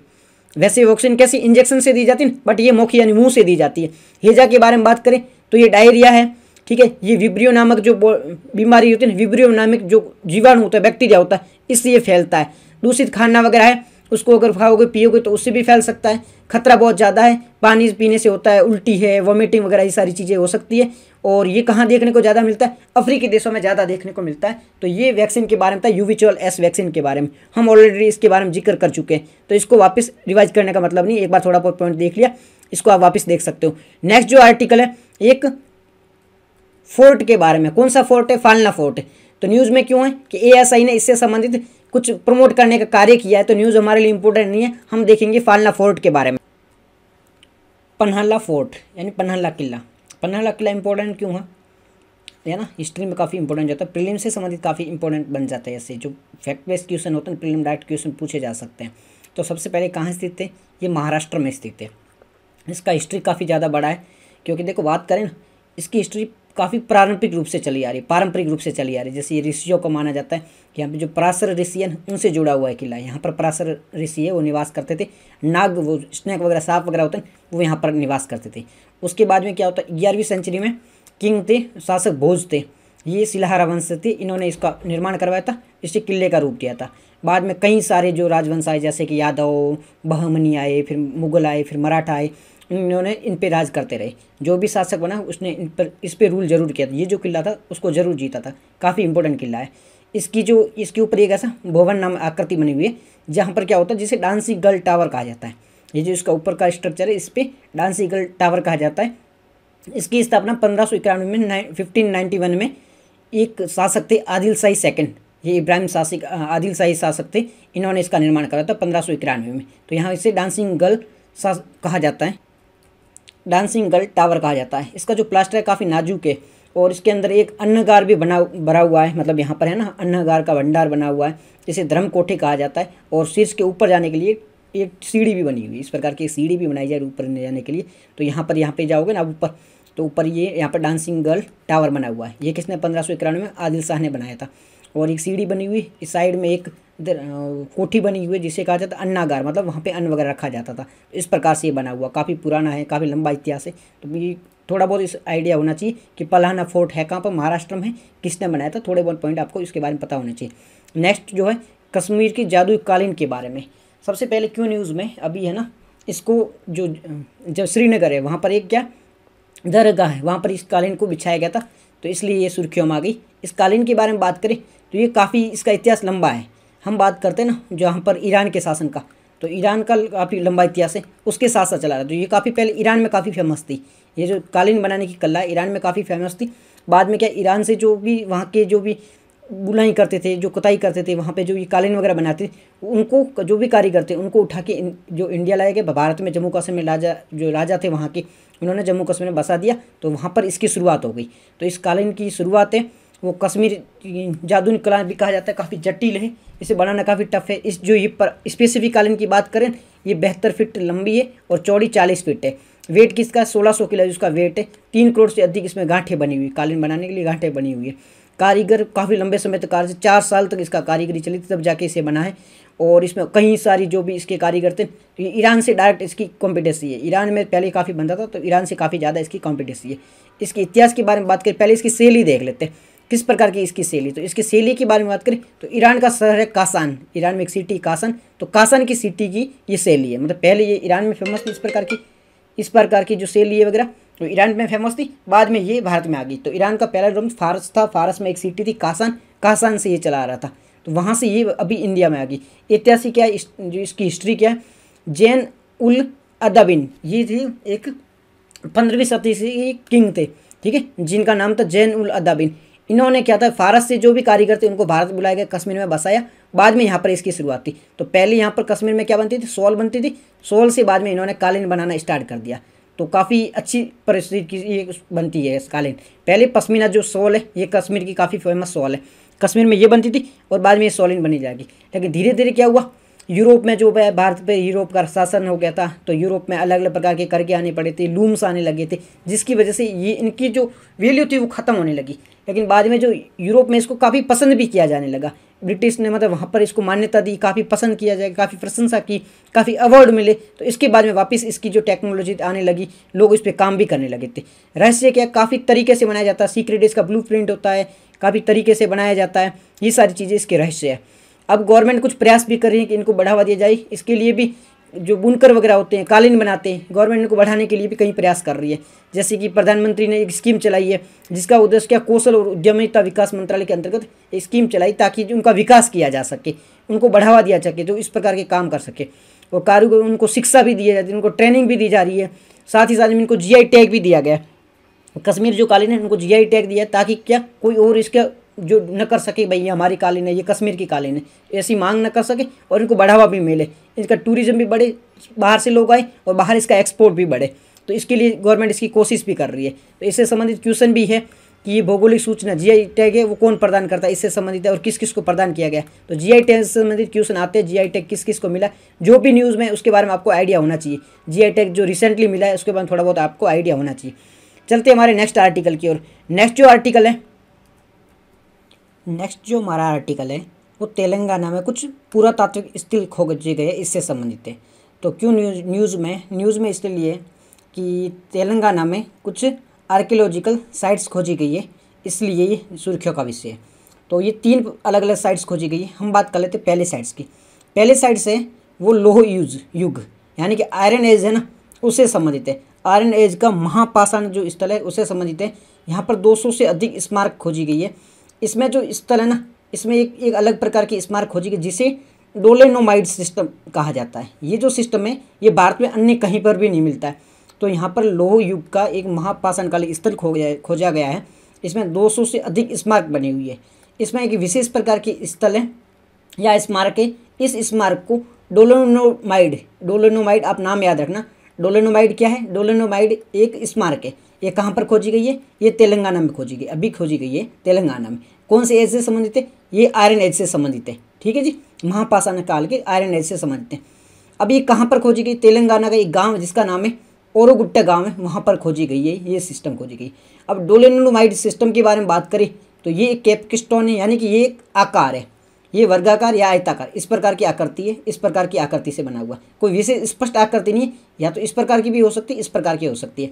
वैसे वैक्सीन कैसी इंजेक्शन से दी जाती है बट ये मौखिक यानी मुँह से दी जाती है हेजा के बारे में बात करें तो ये डायरिया है ठीक है ये विब्रियो नामक जो बीमारी होती है ना विब्रियो नामक जो जीवाणु होता है बैक्टीरिया होता है इससे ये फैलता है दूषित खाना वगैरह है उसको अगर खाओगे पियोगे तो उससे भी फैल सकता है खतरा बहुत ज़्यादा है पानी पीने से होता है उल्टी है वॉमिटिंग वगैरह ये सारी चीज़ें हो सकती है और ये कहाँ देखने को ज़्यादा मिलता है अफ्रीकी देशों में ज़्यादा देखने को मिलता है तो ये वैक्सीन के बारे में था यूविचुअल एस वैक्सीन के बारे में हम ऑलरेडी इसके बारे में जिक्र कर चुके हैं तो इसको वापस रिवाइज करने का मतलब नहीं एक बार थोड़ा बहुत पॉइंट देख लिया इसको आप वापस देख सकते हो नेक्स्ट जो आर्टिकल है एक फोर्ट के बारे में कौन सा फोर्ट है फालना फोर्ट है तो न्यूज़ में क्यों है कि एएसआई ने इससे संबंधित कुछ प्रमोट करने का कार्य किया है तो न्यूज़ हमारे लिए इम्पोर्टेंट नहीं है हम देखेंगे फालना फोर्ट के बारे में पन्हला फोर्ट यानी पन्हला किला पन्हला किला इम्पोर्टेंट क्यों है तो है ना हिस्ट्री में काफ़ी इंपॉर्टेंट जाता है प्रीलिम से संबंधित काफ़ी इंपॉर्टेंट बन जाते हैं ऐसे जो फैक्ट बेस्ड क्वेश्चन होते हैं प्रीलिम डायरेक्ट क्वेश्चन पूछे जा सकते हैं तो सबसे पहले कहाँ स्थित थे ये महाराष्ट्र में स्थित है इसका हिस्ट्री काफ़ी ज़्यादा बड़ा है क्योंकि देखो बात करें ना इसकी हिस्ट्री काफ़ी प्रारंभिक रूप से चली आ रही है पारंपरिक रूप से चली आ रही है जैसे ये ऋषियों को माना जाता है कि यहाँ पे जो पराशर ऋषि है उनसे जुड़ा हुआ है किला यहाँ पर पराशर ऋषि है वो निवास करते थे नाग वो स्नैक वगैरह सांप वगैरह होते हैं वो यहाँ पर निवास करते थे उसके बाद में क्या होता है ग्यारहवीं सेंचुरी में किंग थे शासक भोज थे ये सिलाहारा वंश थे इन्होंने इसका निर्माण करवाया था इसे किले का रूप दिया था बाद में कई सारे जो राजवंश आए जैसे कि यादव बहमनी आए फिर मुगल आए फिर मराठा आए इन्होंने इन पर राज करते रहे जो भी शासक बना उसने इन पर इस पर रूल ज़रूर किया था ये जो किला था उसको ज़रूर जीता था काफ़ी इंपॉर्टेंट किला है इसकी जो इसके ऊपर एक ऐसा भवन नाम आकृति बनी हुई है जहाँ पर क्या होता है जिसे डांसी गर्ल टावर कहा जाता है ये जो इसका ऊपर का स्ट्रक्चर है इस पर डांसी गर्ल टावर कहा जाता है इसकी स्थापना पंद्रह सौ इक्यानवे में फिफ्टीन नाइन्टी वन में एक शासक थे आदिल शाही सेकेंड ये इब्राहिम शासिक आदिल शाही शासक थे इन्होंने इसका निर्माण करा था पंद्रह सौ इक्यानवे में तो यहाँ इसे डांसिंग गर्ल कहा जाता है डांसिंग गर्ल टावर कहा जाता है इसका जो प्लास्टर है काफ़ी नाजुक है और इसके अंदर एक अन्नगार भी बना भरा हुआ है मतलब यहाँ पर है ना अन्नगार का भंडार बना हुआ है जिसे धर्म कोठे कहा जाता है और शीर्ष के ऊपर जाने के लिए एक सीढ़ी भी बनी हुई इस प्रकार की एक सीढ़ी भी बनाई जा रही ऊपर जाने के लिए तो यहाँ पर यहाँ पे जाओगे ना ऊपर तो ऊपर ये यहाँ पर डांसिंग गर्ल टावर बना हुआ है ये किसने पंद्रह सौ इक्यानवे में आदिल शाह ने बनाया था और एक सीढ़ी बनी हुई इस साइड में एक कोठी बनी हुई है जिसे कहा जाता है अन्नागार मतलब वहाँ पे अन्न वगैरह रखा जाता था इस प्रकार से ये बना हुआ काफ़ी पुराना है काफ़ी लंबा इतिहास है तो ये थोड़ा बहुत इस आइडिया होना चाहिए कि पलाना फोर्ट है कहाँ पर महाराष्ट्र में है किसने बनाया था थोड़े बहुत पॉइंट आपको इसके बारे में पता होना चाहिए नेक्स्ट जो है कश्मीर की जादुई कालीन के बारे में सबसे पहले क्यों न्यूज़ में अभी है ना इसको जो जब श्रीनगर है वहाँ पर एक क्या दरगाह है वहाँ पर इस कालीन को बिछाया गया था तो इसलिए ये सुर्खियों में आ गई इस कालीन के बारे में बात करें तो ये काफ़ी इसका इतिहास लंबा है हम बात करते हैं ना जहाँ पर ईरान के शासन का तो ईरान का काफ़ी लंबा इतिहास है उसके साथ साथ चला रहा तो ये काफ़ी पहले ईरान में काफ़ी फेमस थी ये जो कालीन बनाने की कला ईरान में काफ़ी फेमस थी बाद में क्या ईरान से जो भी वहाँ के जो भी बुनाई करते थे जो कुताई करते थे वहाँ पे जो ये कालीन वगैरह बनाते थे उनको जो भी कारीगर थे उनको उठा के जो इंडिया लाया गया भारत में जम्मू कश्मीर में राजा जो राजा थे वहाँ के उन्होंने जम्मू कश्मीर में बसा दिया तो वहाँ पर इसकी शुरुआत हो गई तो इस कालीन की शुरुआत है वो कश्मीर जादू कला भी कहा जाता है काफ़ी जटिल है इसे बनाना काफ़ी टफ है इस जो ये पर स्पेसिफिक कालीन की बात करें ये बहत्तर फिट लंबी है और चौड़ी चालीस फिट है वेट किसका सोलह सौ किलो जिसका वेट है तीन करोड़ से अधिक इसमें गांठें बनी हुई कालीन बनाने के लिए गांठें बनी हुई है कारीगर काफ़ी लंबे समय तक कार चार साल तक इसका कारीगरी चली थी तब जाके इसे बना है और इसमें कई सारी जो भी इसके कारीगर थे तो ईरान से डायरेक्ट इसकी कॉम्पिटिसी है ईरान में पहले काफ़ी बनता था तो ईरान से काफ़ी ज़्यादा इसकी कॉम्पिटिसी है इसके इतिहास के बारे में बात करें पहले इसकी सेल ही देख लेते हैं किस प्रकार की इसकी शैली तो इसकी शैली के बारे में बात करें तो ईरान का शहर है कासान ईरान में एक सिटी कासान तो कासान की सिटी की ये शैली है मतलब पहले ये ईरान में फेमस थी इस प्रकार की इस प्रकार की जो शैली है वगैरह तो ईरान में फेमस थी बाद में ये भारत में आ गई तो ईरान का पहला रोम फारस था फारस में एक सिटी थी कासान कासान से ये चला आ रहा था तो वहाँ से ये अभी इंडिया में आ गई ऐतिहासिक क्या है जो इसकी हिस्ट्री क्या है जैन उल अदाबिन ये थी एक पंद्रहवीं सदी से किंग थे ठीक है जिनका नाम था जैन उल अदाबिन इन्होंने क्या था फारस से जो भी कारीगर थे उनको भारत बुलाया गया कश्मीर में बसाया बाद में यहाँ पर इसकी शुरुआत थी तो पहले यहाँ पर कश्मीर में क्या बनती थी सोल बनती थी सोल से बाद में इन्होंने कालीन बनाना स्टार्ट कर दिया तो काफ़ी अच्छी परिस्थिति की ये बनती है कालीन पहले पश्मीना जो सोल है ये कश्मीर की काफ़ी फेमस सोल है कश्मीर में ये बनती थी और बाद में ये सोलिन बनी जाएगी लेकिन धीरे धीरे क्या हुआ यूरोप में जो है भारत पे यूरोप का शासन हो गया था तो यूरोप में अलग अलग प्रकार के करके आने पड़े थे लूम्स आने लगे थे जिसकी वजह से ये इनकी जो वैल्यू थी वो ख़त्म होने लगी लेकिन बाद में जो यूरोप में इसको काफ़ी पसंद भी किया जाने लगा ब्रिटिश ने मतलब वहाँ पर इसको मान्यता दी काफ़ी पसंद किया जाए काफ़ी प्रशंसा की काफ़ी अवार्ड मिले तो इसके बाद में वापस इसकी जो टेक्नोलॉजी आने लगी लोग इस पर काम भी करने लगे थे रहस्य क्या काफ़ी तरीके से बनाया जाता है सीक्रेट इसका ब्लू होता है काफ़ी तरीके से बनाया जाता है ये सारी चीज़ें इसके रहस्य है अब गवर्नमेंट कुछ प्रयास भी कर रही है कि इनको बढ़ावा दिया जाए इसके लिए भी जो बुनकर वगैरह होते हैं कालीन बनाते हैं गवर्नमेंट इनको बढ़ाने के लिए भी कई प्रयास कर रही है जैसे कि प्रधानमंत्री ने एक स्कीम चलाई है जिसका उद्देश्य क्या कौशल और उद्यमिता विकास मंत्रालय के अंतर्गत एक स्कीम चलाई ताकि उनका विकास किया जा सके उनको बढ़ावा दिया जा सके जो इस प्रकार के काम कर सके और कारीगर उनको शिक्षा भी दी जाती है उनको ट्रेनिंग भी दी जा रही है साथ ही साथ में इनको जी टैग भी दिया गया कश्मीर जो कालीन है उनको जी टैग दिया ताकि क्या कोई और इसका जो न कर सके भाई ये हमारी कालीन है ये कश्मीर की कालीन है ऐसी मांग न कर सके और इनको बढ़ावा भी मिले इनका टूरिज़्म भी बढ़े बाहर से लोग आए और बाहर इसका एक्सपोर्ट भी बढ़े तो इसके लिए गवर्नमेंट इसकी कोशिश भी कर रही है तो इससे संबंधित क्वेश्चन भी है कि ये भौगोलिक सूचना जीआई टैग है वो कौन प्रदान करता है इससे संबंधित है और किस किस को प्रदान किया गया तो जीआई टैग से संबंधित क्वेश्चन आते हैं जीआई टैग किस किस को मिला जो भी न्यूज़ में उसके बारे में आपको आइडिया होना चाहिए जीआई टैग जो रिसेंटली मिला है उसके बारे में थोड़ा बहुत आपको आइडिया होना चाहिए चलते हमारे नेक्स्ट आर्टिकल की ओर नेक्स्ट जो आर्टिकल है नेक्स्ट जो हमारा आर्टिकल है वो तेलंगाना में कुछ पुरातात्विक स्थल खोजे गए इससे संबंधित है तो क्यों न्यूज न्यूज़ में न्यूज़ में इसलिए कि तेलंगाना में कुछ आर्कियोलॉजिकल साइट्स खोजी गई है इसलिए ये सुर्खियों का विषय है तो ये तीन अलग अलग साइट्स खोजी गई है हम बात कर लेते पहले साइट्स की पहले साइट्स है वो लोह यूज युग यानी कि आयरन एज है ना उससे संबंधित है आयरन एज का महापाषाण जो स्थल है उससे संबंधित है यहाँ पर 200 से अधिक स्मारक खोजी गई है इसमें जो स्थल है ना इसमें एक एक अलग प्रकार की स्मारक खोजी गई जिसे डोलेनोमाइड सिस्टम कहा जाता है ये जो सिस्टम है ये भारत में अन्य कहीं पर भी नहीं मिलता है तो यहाँ पर लोह युग का एक महापाषाणकालीन स्थल खो गया खोजा गया है इसमें 200 से अधिक स्मारक बनी हुई है इसमें एक विशेष प्रकार की स्थल है या स्मारक है इस स्मारक को डोलेनोमाइड डोलेनोमाइड आप नाम याद रखना डोलेनोमाइड क्या है डोलेनोमाइड एक स्मारक है ये कहाँ पर खोजी गई है ये तेलंगाना में खोजी गई अभी खोजी गई है तेलंगाना में कौन से एज से संबंधित है ये आयरन एज से संबंधित है ठीक है जी महापाषाण काल के आयरन एज से संबंधित है अब ये कहाँ पर खोजी गई तेलंगाना का एक गाँव जिसका नाम है ओरोगुट्टा गाँव है वहाँ पर खोजी गई है ये सिस्टम खोजी गई अब डोलेनोमाइड सिस्टम के बारे में बात करें तो ये एक कैपकिस्टोन है यानी कि ये एक आकार है ये वर्गाकार या आयताकार इस प्रकार की आकृति है इस प्रकार की आकृति से बना हुआ कोई विशेष स्पष्ट आकृति नहीं है या तो इस प्रकार की भी हो सकती है इस प्रकार की हो सकती है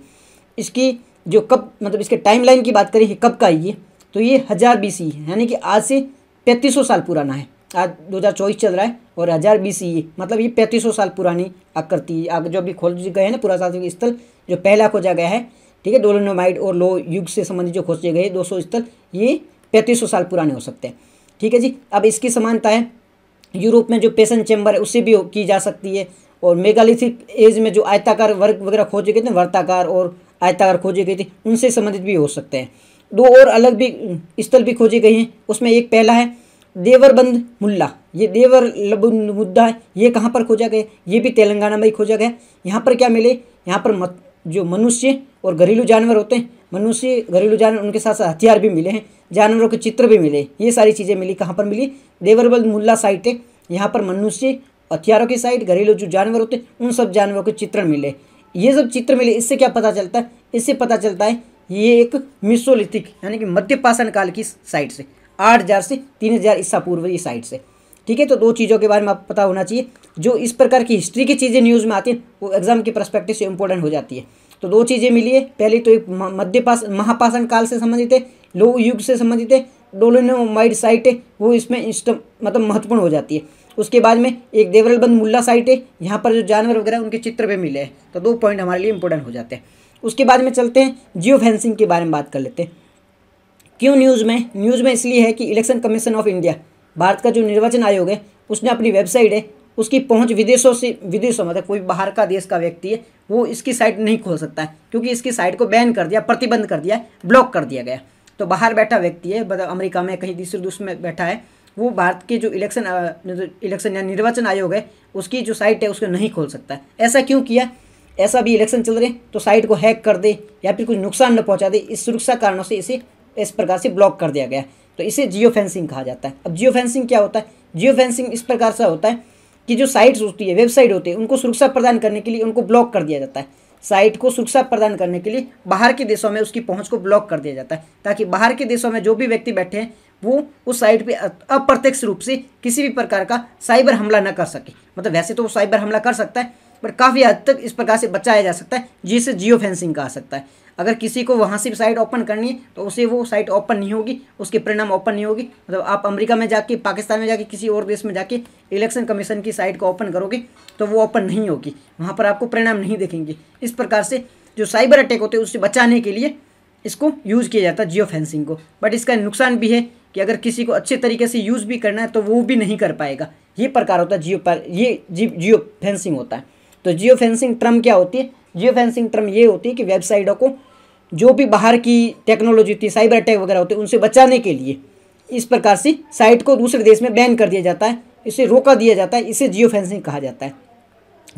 इसकी जो कब मतलब इसके टाइम लाइन की बात करें कब का ये तो ये हज़ार बी सी है यानी कि आज से पैंतीस सौ साल पुराना है आज 2024 चल रहा है और हज़ार बी सी ये मतलब ये पैंतीस सौ साल पुरानी आकृति आग जो अभी खोज गए हैं ना पुरातात्विक स्थल जो पहला खोजा गया है ठीक है डोलोनोमाइट और लो युग से संबंधित जो खोजे गए दो सौ स्थल ये पैंतीस सौ साल पुराने हो सकते हैं ठीक है जी अब इसकी समानता है यूरोप में जो पेशन चैम्बर है उससे भी की जा सकती है और मेगालिथिक एज में जो आयताकार वर्ग वगैरह खोजे गए थे वर्ताकार और आयताकार खोजे गए थे उनसे संबंधित भी हो सकते हैं दो और अलग भी स्थल भी खोजे गए हैं उसमें एक पहला है देवरबंद मुल्ला ये देवर मुद्दा है ये कहाँ पर खोजा गया ये भी तेलंगाना में ही खोजा गया यहाँ पर क्या मिले यहाँ पर मत, जो मनुष्य और घरेलू जानवर होते हैं मनुष्य घरेलू जानवर उनके साथ साथ हथियार भी मिले हैं जानवरों के चित्र भी मिले ये सारी चीज़ें मिली कहाँ पर मिली देवरबंद मुला साइट है यहाँ पर मनुष्य हथियारों की साइड घरेलू जो जानवर होते हैं उन सब जानवरों के चित्र मिले ये सब चित्र मिले इससे क्या पता चलता है इससे पता चलता है ये एक मिसोलिथिक यानी कि मध्य पाषाण काल की साइट से आठ हज़ार से तीन हज़ार ईसा पूर्व की साइट से ठीक है तो दो चीज़ों के बारे में आपको पता होना चाहिए जो इस प्रकार की हिस्ट्री की चीज़ें न्यूज़ में आती हैं वो एग्जाम के परस्पेक्टिव से इंपॉर्टेंट हो जाती है तो दो चीज़ें मिली है पहले तो एक मध्य पास महापाषाण काल से संबंधित है लोह युग से संबंधित है डोलोनोमाइड साइट है वो इसमें इंस्टम मतलब महत्वपूर्ण हो जाती है उसके बाद में एक देवरलबंद मुल्ला साइट है यहाँ पर जो जानवर वगैरह उनके चित्र पे मिले हैं तो दो पॉइंट हमारे लिए इंपॉर्टेंट हो जाते हैं उसके बाद में चलते हैं जियो फेंसिंग के बारे में बात कर लेते हैं क्यों न्यूज़ में न्यूज़ में इसलिए है कि इलेक्शन कमीशन ऑफ इंडिया भारत का जो निर्वाचन आयोग है उसने अपनी वेबसाइट है उसकी पहुंच विदेशों से विदेशों मतलब कोई बाहर का देश का व्यक्ति है वो इसकी साइट नहीं खोल सकता है क्योंकि इसकी साइट को बैन कर दिया प्रतिबंध कर दिया ब्लॉक कर दिया गया तो बाहर बैठा व्यक्ति है मतलब अमेरिका में कहीं दूसरे दूसरे में बैठा है वो भारत के जो इलेक्शन इलेक्शन या निर्वाचन आयोग है उसकी जो साइट है उसको नहीं खोल सकता ऐसा क्यों किया ऐसा भी इलेक्शन चल रहे हैं तो साइट को हैक कर दे या फिर कुछ नुकसान न पहुंचा दे इस सुरक्षा कारणों से इसे इस प्रकार से ब्लॉक कर दिया गया तो इसे जियो फेंसिंग कहा जाता है अब जियो फेंसिंग क्या होता है जियो फेंसिंग इस प्रकार से होता है कि जो साइट्स होती है वेबसाइट होती है उनको सुरक्षा प्रदान करने के लिए उनको ब्लॉक कर दिया जाता है साइट को सुरक्षा प्रदान करने के लिए बाहर के देशों में उसकी पहुंच को ब्लॉक कर दिया जाता है ताकि बाहर के देशों में जो भी व्यक्ति बैठे हैं वो उस साइट पे अप्रत्यक्ष रूप से किसी भी प्रकार का साइबर हमला ना कर सके मतलब वैसे तो वो साइबर हमला कर सकता है बट काफ़ी हद तक इस प्रकार से बचाया जा सकता है जिसे जियो फेंसिंग कहा सकता है अगर किसी को वहाँ से साइट ओपन करनी है तो उसे वो साइट ओपन नहीं होगी उसके परिणाम ओपन नहीं होगी मतलब आप अमेरिका में जाके पाकिस्तान में जाके किसी और देश में जाके इलेक्शन कमीशन की साइट को ओपन करोगे तो वो ओपन नहीं होगी वहाँ पर आपको परिणाम नहीं देखेंगे इस प्रकार से जो साइबर अटैक होते हैं उससे बचाने के लिए इसको यूज़ किया जाता है जियो फेंसिंग को बट इसका नुकसान भी है कि अगर किसी को अच्छे तरीके से यूज़ भी करना है तो वो भी नहीं कर पाएगा ये प्रकार होता है जियो पर ये जियो फेंसिंग होता है तो जियो फेंसिंग ट्रम क्या होती है जियो फेंसिंग ट्रम ये होती है कि वेबसाइटों को जो भी बाहर की टेक्नोलॉजी होती है साइबर अटैक वगैरह होते हैं उनसे बचाने के लिए इस प्रकार से साइट को दूसरे देश में बैन कर दिया जाता है इसे रोका दिया जाता है इसे जियो फेंसिंग कहा जाता है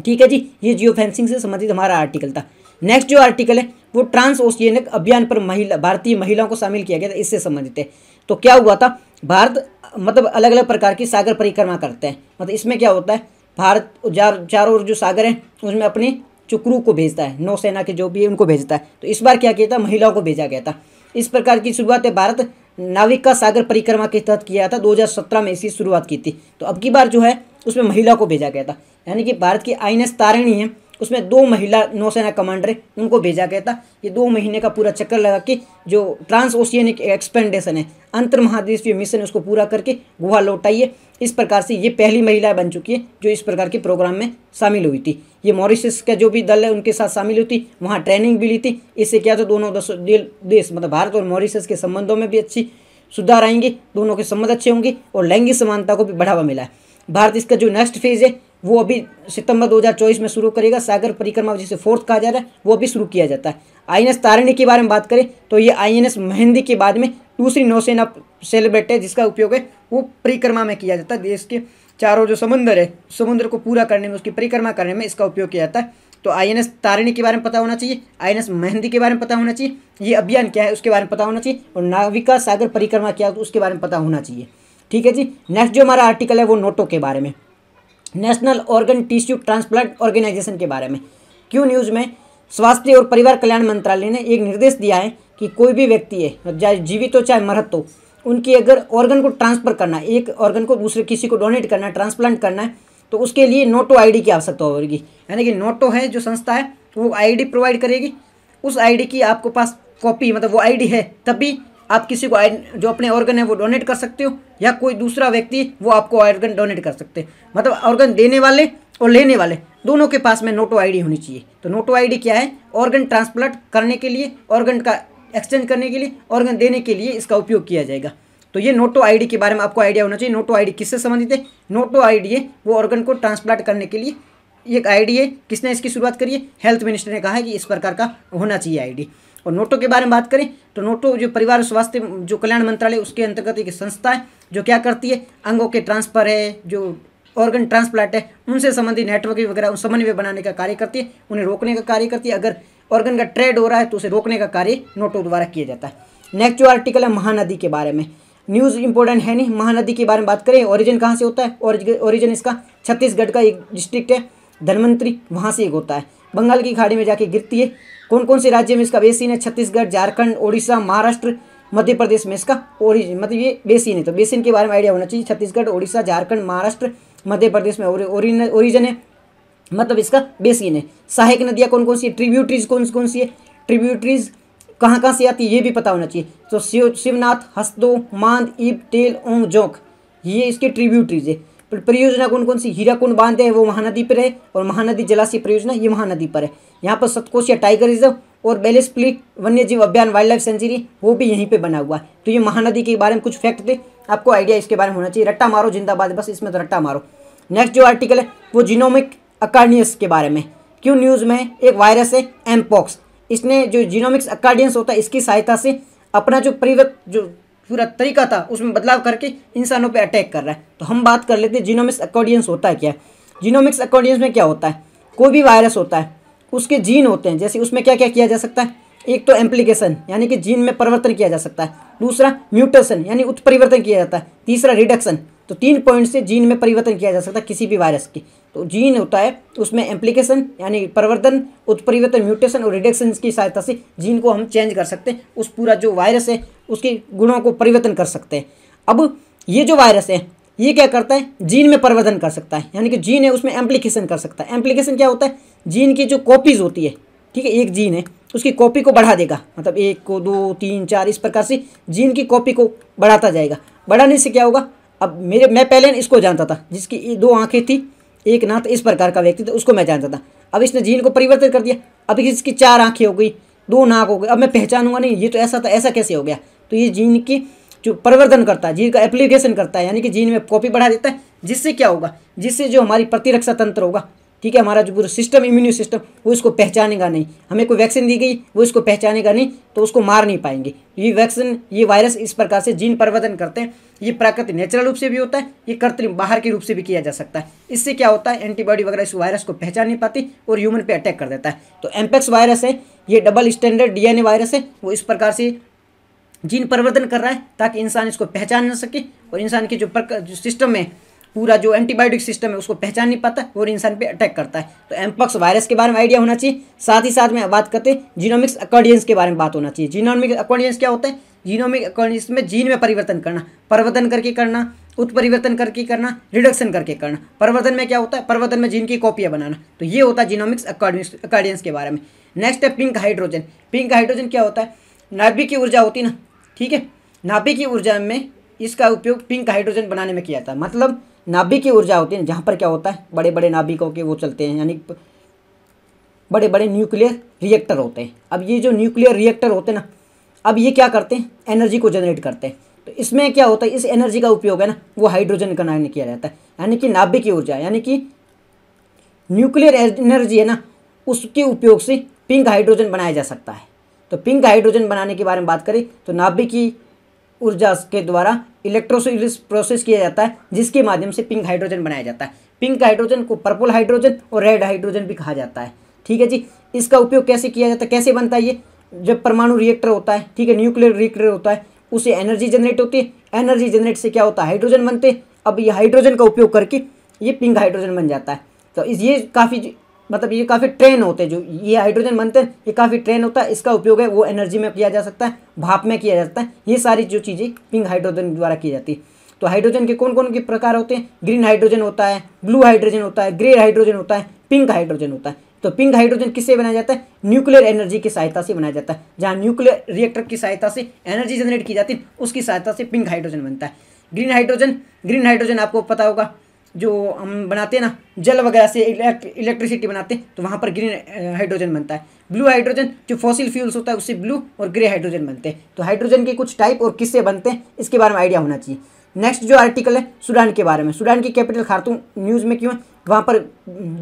ठीक है जी ये जियो फेंसिंग से संबंधित हमारा आर्टिकल था नेक्स्ट जो आर्टिकल है वो ट्रांस ओशियनिक अभियान पर महिला भारतीय महिलाओं को शामिल किया गया था इससे संबंधित है तो क्या हुआ था भारत मतलब अलग अलग प्रकार की सागर परिक्रमा करते हैं मतलब इसमें क्या होता है भारत चार चारों ओर जो सागर हैं उसमें अपनी चुकरू को भेजता है नौसेना के जो भी है उनको भेजता है तो इस बार क्या किया था महिलाओं को भेजा गया था इस प्रकार की शुरुआत है भारत नाविक का सागर परिक्रमा के तहत किया था 2017 में इसकी शुरुआत की थी तो अब की बार जो है उसमें महिला को भेजा गया था यानी कि भारत की आई तारिणी है उसमें दो महिला नौसेना कमांडर है उनको भेजा गया था ये दो महीने का पूरा चक्कर लगा के जो ट्रांस ओशियनिक एक्सपेंडेशन है अंतर महादेशीय मिशन उसको पूरा करके गुहा लौटाइए इस प्रकार से ये पहली महिला बन चुकी है जो इस प्रकार के प्रोग्राम में शामिल हुई थी ये मॉरिशस का जो भी दल है उनके साथ शामिल हुई थी वहाँ ट्रेनिंग भी ली थी इससे क्या था दोनों देश मतलब भारत और मॉरिशस के संबंधों में भी अच्छी सुधार आएंगे दोनों के संबंध अच्छे होंगे और लैंगिक समानता को भी बढ़ावा मिला है भारत इसका जो नेक्स्ट फेज है वो अभी सितंबर 2024 में शुरू करेगा सागर परिक्रमा जिसे फोर्थ कहा जा रहा है वो अभी शुरू किया जाता है आईएनएस तारिणी के बारे में बात करें तो ये आईएनएस मेहंदी के बाद में दूसरी नौसेना सेलिब्रेट है जिसका उपयोग है वो परिक्रमा में किया जाता है देश के चारों जो समुद्र है समुद्र को पूरा करने में उसकी परिक्रमा करने में इसका उपयोग किया जाता है तो आईएनएस तारिणी के बारे में पता होना चाहिए आईएनएस मेहंदी के बारे में पता होना चाहिए ये अभियान क्या है उसके बारे में पता होना चाहिए और नाविका सागर परिक्रमा क्या है उसके बारे में पता होना चाहिए ठीक है जी नेक्स्ट जो हमारा आर्टिकल है वो नोटों के बारे में national organ tissue transplant organisation के बारे में क्यों न्यूज़ में स्वास्थ्य और परिवार कल्याण मंत्रालय ने एक निर्देश दिया है कि कोई भी व्यक्ति है चाहे जीवित हो चाहे मरत हो उनकी अगर ऑर्गन को ट्रांसफ़र करना है एक ऑर्गन को दूसरे किसी को डोनेट करना है ट्रांसप्लांट करना है तो उसके लिए नोटो आईडी की आवश्यकता होगी यानी कि नोटो है जो संस्था है वो आईडी प्रोवाइड करेगी उस आईडी की आपको पास कॉपी मतलब वो आईडी है तभी आप किसी को जो अपने ऑर्गन है वो डोनेट कर सकते हो या कोई दूसरा व्यक्ति वो आपको ऑर्गन डोनेट कर सकते हैं मतलब ऑर्गन देने वाले और लेने वाले दोनों के पास में नोटो आईडी होनी चाहिए तो नोटो आईडी क्या है ऑर्गन ट्रांसप्लांट करने के लिए ऑर्गन का एक्सचेंज करने के लिए ऑर्गन देने के लिए इसका उपयोग किया जाएगा तो ये नोटो आईडी के बारे में आपको आइडिया होना चाहिए नोटो आईडी किससे संबंधित है नोटो आईडी है वो ऑर्गन को ट्रांसप्लांट करने के लिए एक आईडी है किसने इसकी शुरुआत करी है हेल्थ मिनिस्टर ने कहा है कि इस प्रकार का होना चाहिए आईडी और नोटो के बारे में बात करें तो नोटो जो परिवार स्वास्थ्य जो कल्याण मंत्रालय उसके अंतर्गत एक संस्था है जो क्या करती है अंगों के ट्रांसफर है जो ऑर्गन ट्रांसप्लांट है उनसे संबंधित नेटवर्क वगैरह समन्वय बनाने का कार्य करती है उन्हें रोकने का कार्य करती है अगर ऑर्गन का ट्रेड हो रहा है तो उसे रोकने का कार्य नोटो द्वारा किया जाता है नेक्स्ट जो आर्टिकल है महानदी के बारे में न्यूज़ इंपॉर्टेंट है नहीं महानदी के बारे में बात करें ओरिजिन कहाँ से होता है ओरिजिन इसका छत्तीसगढ़ का एक डिस्ट्रिक्ट है धनवंतरी वहाँ से एक होता है बंगाल की खाड़ी में जाके गिरती है कौन कौन से राज्य में इसका बेसिन है छत्तीसगढ़ झारखंड उड़ीसा महाराष्ट्र मध्य प्रदेश में इसका ओरिजिन मतलब ये बेसिन है तो बेसिन के बारे में आइडिया होना चाहिए छत्तीसगढ़ उड़ीसा झारखंड महाराष्ट्र मध्य प्रदेश में ओरिजिन है मतलब इसका बेसिन है सहायक नदियाँ कौन कौन सी ट्रिब्यूटरीज कौन कौन सी है ट्रिब्यूटरीज कहाँ कहाँ से आती है ये भी पता होना चाहिए तो शिव शिवनाथ हस्तो मांद ईब तेल ओंग जोंक ये इसकी ट्रिब्यूटरीज है परियोजना कौन कौन सी कुंड बांध है वो महानदी पर है और महानदी जलाशय परियोजना ये महानदी पर है यहाँ पर सतकोशिया टाइगर रिजर्व और बेलिस प्लीट वन्य जीव अभियान वाइल्ड लाइफ सेंचुरी वो भी यहीं पे बना हुआ है तो ये महानदी के बारे में कुछ फैक्ट थे आपको आइडिया इसके बारे में होना चाहिए रट्टा मारो जिंदाबाद बस इसमें तो रट्टा मारो नेक्स्ट जो आर्टिकल है वो जीनोमिक अकार्डियस के बारे में क्यों न्यूज़ में एक वायरस है एमपॉक्स इसने जो जीनोमिक्स अकार्डियंस होता है इसकी सहायता से अपना जो परिवर्त जो पूरा तरीका था उसमें बदलाव करके इंसानों पर अटैक कर रहा है तो हम बात कर लेते हैं जीनोमिक्स अकॉर्डियंस होता है क्या जीनोमिक्स अकॉर्डियंस में क्या होता है कोई भी वायरस होता है उसके जीन होते हैं जैसे उसमें क्या क्या किया जा सकता है एक तो एम्प्लीकेशन यानी कि जीन में परिवर्तन किया जा सकता है दूसरा म्यूटेशन यानी उत्परिवर्तन किया जाता है तीसरा रिडक्शन तो तीन पॉइंट से जीन में परिवर्तन किया जा सकता है किसी भी वायरस की तो जीन होता है उसमें एम्प्लीकेशन यानी परिवर्तन उत्परिवर्तन म्यूटेशन और रिडक्शन की सहायता से जीन को हम चेंज कर सकते हैं उस पूरा जो वायरस है उसके गुणों को परिवर्तन कर सकते हैं अब ये जो वायरस है ये क्या करता है जीन में परिवर्तन कर सकता है यानी कि जीन है उसमें एम्प्लीकेशन कर सकता है एम्प्लीकेशन क्या होता है जीन की जो कॉपीज़ होती है ठीक है एक जीन है उसकी कॉपी को बढ़ा देगा मतलब एक को दो तीन चार इस प्रकार से जीन की कॉपी को बढ़ाता जाएगा बढ़ाने से क्या होगा अब मेरे मैं पहले इसको जानता था जिसकी दो आंखें थी एक नाथ इस प्रकार का व्यक्ति था उसको मैं जानता था अब इसने जीन को परिवर्तित कर दिया अब इसकी चार आँखें हो गई दो नाक हो गई अब मैं पहचानूंगा नहीं ये तो ऐसा था ऐसा कैसे हो गया तो ये जीन की जो परिवर्तन करता है जीन का एप्लीकेशन करता है यानी कि जीन में कॉपी बढ़ा देता है जिससे क्या होगा जिससे जो हमारी प्रतिरक्षा तंत्र होगा ठीक है हमारा जो पूरा सिस्टम इम्यूनिटी सिस्टम वो इसको पहचानेगा नहीं हमें कोई वैक्सीन दी गई वो इसको पहचानेगा नहीं तो उसको मार नहीं पाएंगे ये वैक्सीन ये वायरस इस प्रकार से जीन परिवर्तन करते हैं ये प्राकृतिक नेचुरल रूप से भी होता है ये कृत्रिम बाहर के रूप से भी किया जा सकता है इससे क्या होता है एंटीबॉडी वगैरह इस वायरस को पहचान नहीं पाती और ह्यूमन पर अटैक कर देता है तो एम्पेक्स वायरस है ये डबल स्टैंडर्ड डीएनए वायरस है वो इस प्रकार से जीन परिवर्तन कर रहा है ताकि इंसान इसको पहचान ना सके और इंसान की जो, जो सिस्टम है पूरा जो एंटीबायोटिक सिस्टम है उसको पहचान नहीं पाता और इंसान पे अटैक करता है तो एम्पॉक्स वायरस के बारे में आइडिया होना चाहिए साथ ही साथ में बात करते हैं जीनोमिक्स अकॉर्डियंस के बारे में बात होना चाहिए जीनोमिक अकॉर्डियंस क्या होता है जीनोमिक अकॉर्डियंस में जीन में परिवर्तन करना परिवर्तन करके करना उत्परिवर्तन करके करना रिडक्शन करके करना परिवर्तन में क्या होता है परिवर्तन में जीन की कॉपियाँ बनाना तो ये होता है जीनोमिक्स अकॉर्डियंस अकॉर्डियंस के बारे में नेक्स्ट है पिंक हाइड्रोजन पिंक हाइड्रोजन क्या होता है नाभिक की ऊर्जा होती है ना ठीक है नाभिक की ऊर्जा में इसका उपयोग पिंक हाइड्रोजन बनाने में किया जाता है मतलब नाभिक की ऊर्जा होती है जहाँ पर क्या होता है बड़े बड़े नाभिकों के वो चलते हैं यानी बड़े बड़े न्यूक्लियर रिएक्टर होते हैं अब ये जो न्यूक्लियर रिएक्टर होते हैं ना अब ये क्या करते हैं एनर्जी को जनरेट करते हैं तो इसमें क्या होता है इस एनर्जी का उपयोग है ना वो हाइड्रोजन का नाम किया जाता है यानी कि नाभिक की ऊर्जा यानी कि न्यूक्लियर एनर्जी है ना उसके उपयोग से पिंक हाइड्रोजन बनाया जा सकता है तो पिंक हाइड्रोजन बनाने के बारे में बात करें तो नाभिकी ऊर्जा के द्वारा इलेक्ट्रोसिस प्रोसेस किया जाता है जिसके माध्यम से पिंक हाइड्रोजन बनाया जाता है पिंक हाइड्रोजन को पर्पल हाइड्रोजन और रेड हाइड्रोजन भी कहा जाता है ठीक है जी इसका उपयोग कैसे किया जाता है कैसे बनता है ये जब परमाणु रिएक्टर होता है ठीक है न्यूक्लियर रिएक्टर होता है उसे एनर्जी जनरेट होती है एनर्जी जनरेट से क्या होता है हाइड्रोजन बनते अब ये हाइड्रोजन का उपयोग करके ये पिंक हाइड्रोजन बन जाता है तो इस ये काफ़ी मतलब ये काफ़ी ट्रेन होते हैं जो ये हाइड्रोजन बनते हैं ये काफ़ी ट्रेन होता है इसका उपयोग है वो एनर्जी में किया जा सकता है भाप में किया जा सकता है ये सारी जो चीज़ें पिंक हाइड्रोजन द्वारा की जाती है तो हाइड्रोजन के कौन कौन के प्रकार होते हैं ग्रीन हाइड्रोजन होता है ब्लू हाइड्रोजन होता है ग्रे हाइड्रोजन होता है पिंक हाइड्रोजन होता है तो पिंक हाइड्रोजन किससे बनाया जाता है न्यूक्लियर एनर्जी की सहायता से बनाया जाता है जहाँ न्यूक्लियर रिएक्टर की सहायता से एनर्जी जनरेट की जाती है उसकी सहायता से पिंक हाइड्रोजन बनता है ग्रीन हाइड्रोजन ग्रीन हाइड्रोजन आपको पता होगा जो हम बनाते हैं ना जल वगैरह से इलेक्ट्रिसिटी बनाते हैं तो वहाँ पर ग्रीन हाइड्रोजन बनता है ब्लू हाइड्रोजन जो फॉसिल फ्यूल्स होता है उससे ब्लू और ग्रे हाइड्रोजन बनते हैं तो हाइड्रोजन के कुछ टाइप और किससे बनते हैं इसके बारे में आइडिया होना चाहिए नेक्स्ट जो आर्टिकल है सूडान के बारे में सूडान की कैपिटल खारतूम न्यूज़ में क्यों है वहाँ पर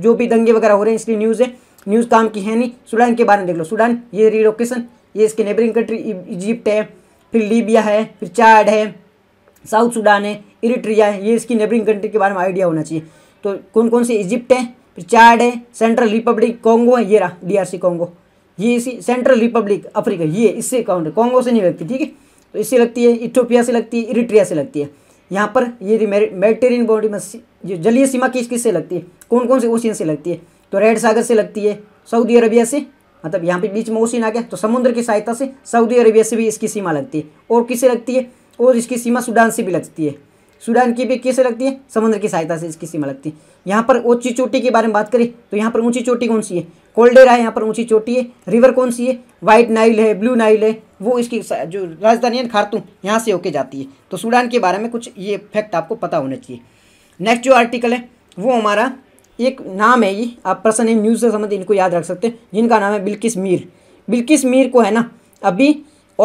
जो भी दंगे वगैरह हो रहे हैं इसलिए न्यूज़ है न्यूज़ काम की है नहीं सूडान के बारे में देख लो सूडान ये रिलोकेशन ये इसके नेबरिंग कंट्री इजिप्ट है फिर लीबिया है फिर चार्ड है साउथ सूडान है इरिट्रिया है ये इसकी नेबरिंग कंट्री के बारे में आइडिया होना चाहिए तो कौन कौन सी इजिप्ट है फिर चार्ड है सेंट्रल रिपब्लिक कॉन्गो है ये रहा डीआरसी कॉन्गो ये इसी सेंट्रल रिपब्लिक अफ्रीका ये इससे काउंट है कॉन्गो से नहीं लगती ठीक है तो इससे लगती है इथोपिया से लगती है इरिट्रिया से लगती है यहाँ पर ये मेडिटेरियन बॉडी में जलीय सीमा किस किस से लगती है कौन कौन से ओशियन से लगती है तो रेड सागर से लगती है सऊदी अरबिया से मतलब यहाँ पे बीच में ओशियन आ गया तो समुद्र की सहायता से सऊदी अरबिया से भी इसकी सीमा लगती है और किससे लगती है और इसकी सीमा सूडान से भी लगती है सूडान की भी किससे लगती है समुद्र की सहायता से इसकी सीमा लगती है यहाँ पर ऊंची चोटी के बारे में बात करें तो यहाँ पर ऊंची चोटी कौन सी है कोल्डेरा है यहाँ पर ऊंची चोटी है रिवर कौन सी है वाइट नाइल है ब्लू नाइल है वो इसकी जो राजधानी है खारतूम यहाँ से होके जाती है तो सूडान के बारे में कुछ ये फैक्ट आपको पता होना चाहिए नेक्स्ट जो आर्टिकल है वो हमारा एक नाम है ये आप प्रसन्न न्यूज़ से संबंधित इनको याद रख सकते हैं जिनका नाम है बिल्किस मीर बिल्किस मीर को है ना अभी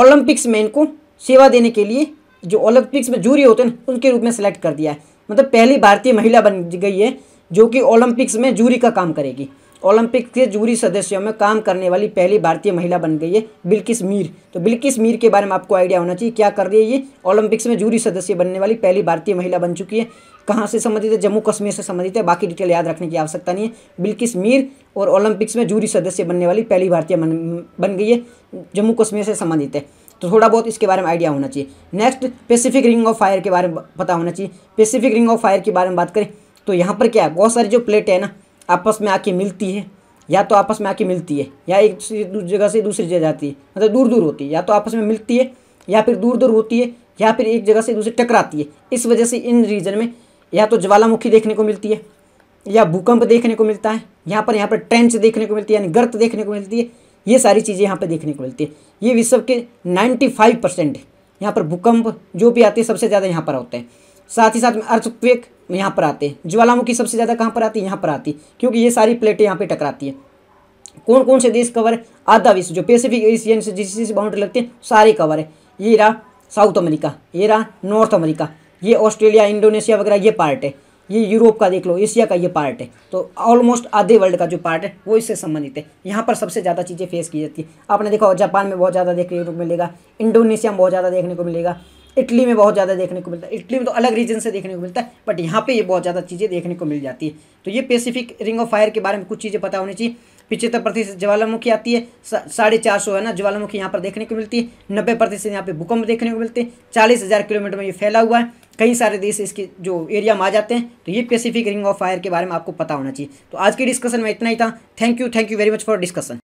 ओलंपिक्स में इनको सेवा देने के लिए जो ओलंपिक्स में जूरी होते हैं उनके रूप में सेलेक्ट कर दिया है मतलब पहली भारतीय महिला बन गई है जो कि ओलंपिक्स में जूरी का काम करेगी ओलंपिक के जूरी सदस्यों में काम करने वाली पहली भारतीय महिला बन गई है बिल्किस मीर तो बिल्किस मीर के बारे में आपको आइडिया होना चाहिए क्या कर रही है ये ओलंपिक्स में जूरी सदस्य बनने वाली पहली भारतीय महिला बन चुकी है कहाँ से संबंधित है जम्मू कश्मीर से संबंधित है बाकी डिटेल याद रखने की आवश्यकता नहीं है बिल्किस मीर और ओलंपिक्स में जूरी सदस्य बनने वाली पहली भारतीय बन गई है जम्मू कश्मीर से संबंधित है तो थोड़ा बहुत इसके बारे में आइडिया होना चाहिए next Pacific ring of fire के बारे में पता होना चाहिए पेसिफिक रिंग ऑफ फायर के बारे में बात करें तो यहाँ पर क्या है बहुत सारी जो प्लेट है ना आपस में आके मिलती है या तो आपस में आके मिलती है या एक जगह से दूसरी जगह जाती है मतलब दूर दूर होती है या तो आपस में मिलती है या फिर दूर दूर होती है या फिर एक जगह से दूसरी टकराती है इस वजह से इन रीजन में या तो ज्वालामुखी देखने को मिलती है या भूकंप देखने को मिलता है यहाँ पर यहाँ पर ट्रेंच देखने को मिलती है यानी गर्त देखने को मिलती है ये सारी चीज़ें यहाँ पर देखने को मिलती है ये विश्व के नाइन्टी फाइव परसेंट यहाँ पर भूकंप जो भी आते हैं सबसे ज़्यादा यहाँ पर होते हैं साथ ही साथ में अर्थक्वेक यहाँ पर आते हैं ज्वालामुखी सबसे ज़्यादा कहाँ पर आती है यहाँ पर आती है क्योंकि ये सारी प्लेटें यहाँ पर टकराती है कौन कौन से देश कवर है आधा विश्व जो पैसिफिक एशियन से जिस जिस बाउंड्री लगती है सारे कवर है ये रहा साउथ अमेरिका ये रहा नॉर्थ अमेरिका ये ऑस्ट्रेलिया इंडोनेशिया वगैरह ये पार्ट है ये यूरोप का देख लो एशिया का ये पार्ट है तो ऑलमोस्ट आधे वर्ल्ड का जो पार्ट है वो इससे संबंधित है यहाँ पर सबसे ज़्यादा चीज़ें फेस की जाती है आपने देखा जापान में बहुत ज़्यादा देखने को मिलेगा इंडोनेशिया में बहुत ज़्यादा देखने को मिलेगा इटली में बहुत ज़्यादा देखने को मिलता है इटली में तो अलग रीजन से देखने को मिलता है बट यहाँ पर ये बहुत ज़्यादा चीज़ें देखने को मिल जाती है तो ये पेसिफिक रिंग ऑफ फायर के बारे में कुछ चीज़ें पता होनी चाहिए पिछहत्तर तो प्रतिशत ज्वालामुखी आती है साढ़े चार सौ है ना ज्वालामुखी यहाँ पर देखने को मिलती है नब्बे प्रतिशत यहाँ पे भूकंप देखने को मिलते हैं चालीस हज़ार किलोमीटर में ये फैला हुआ है कई सारे देश इसके जो एरिया में आ जाते हैं तो ये पेसिफिक रिंग ऑफ फायर के बारे में आपको पता होना चाहिए तो आज की डिस्कशन में इतना ही था thank you thank you very much for discussion